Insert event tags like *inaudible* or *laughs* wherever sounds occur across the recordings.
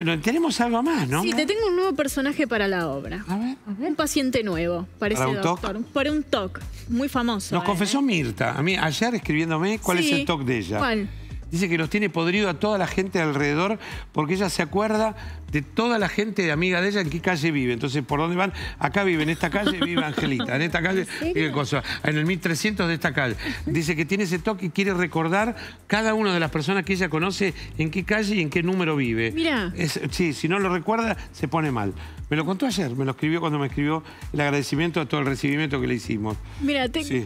Bueno, tenemos algo más, ¿no? Sí, te tengo un nuevo personaje para la obra. A ver. Un paciente nuevo, parece ¿Para un doctor. un TOC, muy famoso. Nos confesó eh. Mirta, a mí ayer escribiéndome cuál es el TOC de ella. ¿Cuál? Dice que los tiene podrido a toda la gente alrededor porque ella se acuerda de toda la gente de amiga de ella en qué calle vive. Entonces, ¿por dónde van? Acá vive, en esta calle vive Angelita, en esta calle *laughs* vive cosa, en el 1300 de esta calle. Dice que tiene ese toque y quiere recordar cada una de las personas que ella conoce en qué calle y en qué número vive. Mira. sí, si no lo recuerda, se pone mal. Me lo contó ayer, me lo escribió cuando me escribió el agradecimiento a todo el recibimiento que le hicimos. Mira,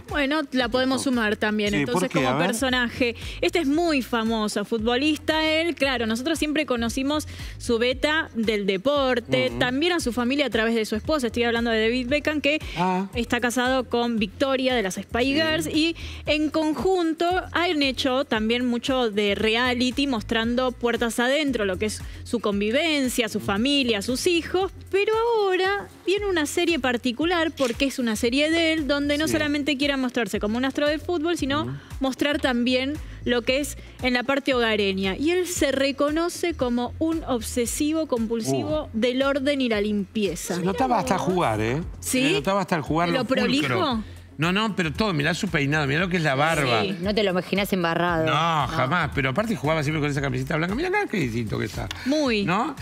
bueno, la podemos sumar también entonces como personaje. Este es muy famoso futbolista él, claro, nosotros siempre conocimos su beta del deporte, también a su familia a través de su esposa, estoy hablando de David Beckham, que ah. está casado con Victoria de las Spy Girls, y en conjunto han hecho también mucho de reality mostrando puertas adentro, lo que es su convivencia, su familia, sus hijos, pero ahora viene una serie particular, porque es una serie de él, donde no solamente quiera mostrarse como un astro del fútbol, sino mostrar también lo que es en la parte hogareña. Y él se reconoce como un obsesivo compulsivo uh. del orden y la limpieza. Se notaba hasta jugar, ¿eh? Sí. notaba hasta jugar. ¿Lo, prolijo? No, no, pero todo, mirá su peinado, mirá lo que es la barba. Sí, no te lo imaginas embarrado. No, jamás, pero aparte jugaba siempre con esa camiseta blanca. Mirá qué distinto que está. Muy. ¿No?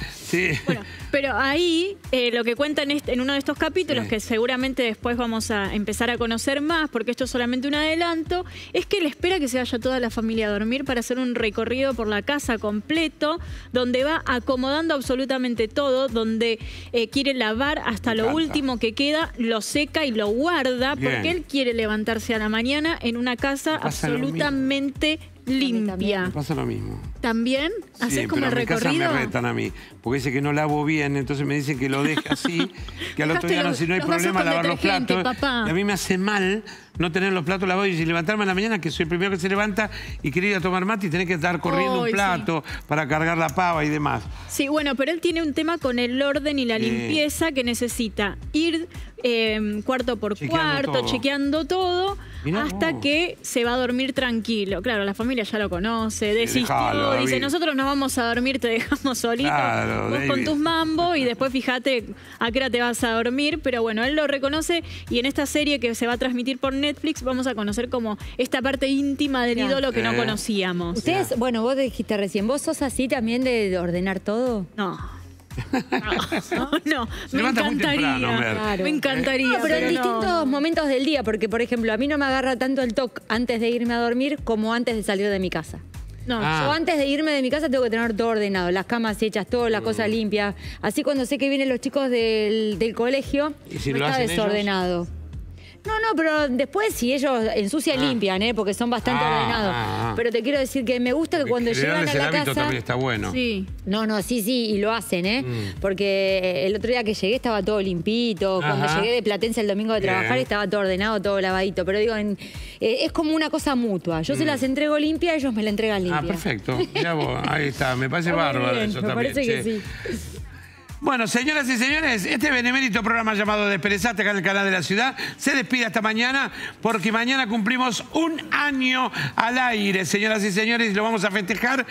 Bueno, pero ahí eh, lo que cuenta en, uno de estos capítulos, que seguramente después vamos a empezar a conocer más, porque esto es solamente un adelanto, es que él espera que se vaya toda la familia a dormir para hacer un recorrido por la casa completo, donde va acomodando absolutamente todo, donde eh, quiere lavar hasta lo último que queda, lo seca y lo guarda, porque él quiere levantarse a la mañana en una casa absolutamente limpia. pasa lo mismo. ¿También? así como pero me retan a mí, porque dice que no lavo bien, entonces me dicen que lo deje así, *laughs* que al otro día no, si no hay problema lavar los platos. a mí me hace mal no tener los platos lavados y levantarme en la mañana, que soy el primero que se levanta y quiero ir a tomar mate y tener que estar corriendo un plato para cargar la pava y demás. Sí, bueno, pero él tiene un tema con el orden y la limpieza que necesita ir eh, cuarto por cuarto, chequeando todo hasta que se va a dormir tranquilo. Claro, la familia ya lo conoce, desistió, dice, nosotros no vamos a dormir, te dejamos solito, vos con tus mambo y después fíjate a qué hora te vas a dormir, pero bueno, él lo reconoce y en esta serie que se va a transmitir por Netflix vamos a conocer como esta parte íntima del ídolo que no eh. conocíamos. Ustedes, bueno, vos dijiste recién, ¿vos sos así también de ordenar todo? No. *laughs* No, no, me encantaría. Me encantaría. pero en distintos momentos del día, porque por ejemplo, a mí no me agarra tanto el TOC antes de irme a dormir como antes de salir de mi casa. No, ah. yo antes de irme de mi casa tengo que tener todo ordenado, las camas hechas, todo, las cosas uh. limpias. Así cuando sé que vienen los chicos del, colegio, está desordenado. No, no, pero después si ellos ensucian, y ah. limpian, ¿eh? porque son bastante ah, ordenados. Ah, pero te quiero decir que me gusta que cuando llegan a la el casa... también está bueno. Sí. No, no, sí, sí, y lo hacen, ¿eh? Mm. Porque eh, el otro día que llegué estaba todo limpito. Cuando llegué de Platense el domingo de trabajar estaba todo ordenado, todo lavadito. Pero digo, eh, es como una cosa mutua. Yo se mm. las entrego limpia, ellos me la entregan limpia. Ah, perfecto. Mirá vos, ahí está. Me parece *laughs* bárbaro eso me Parece que sí. Bueno, señoras y señores, este benemérito programa llamado Desperezate acá en el canal de la ciudad se despide hasta mañana porque mañana cumplimos un año al aire, señoras y señores, y lo vamos a festejar.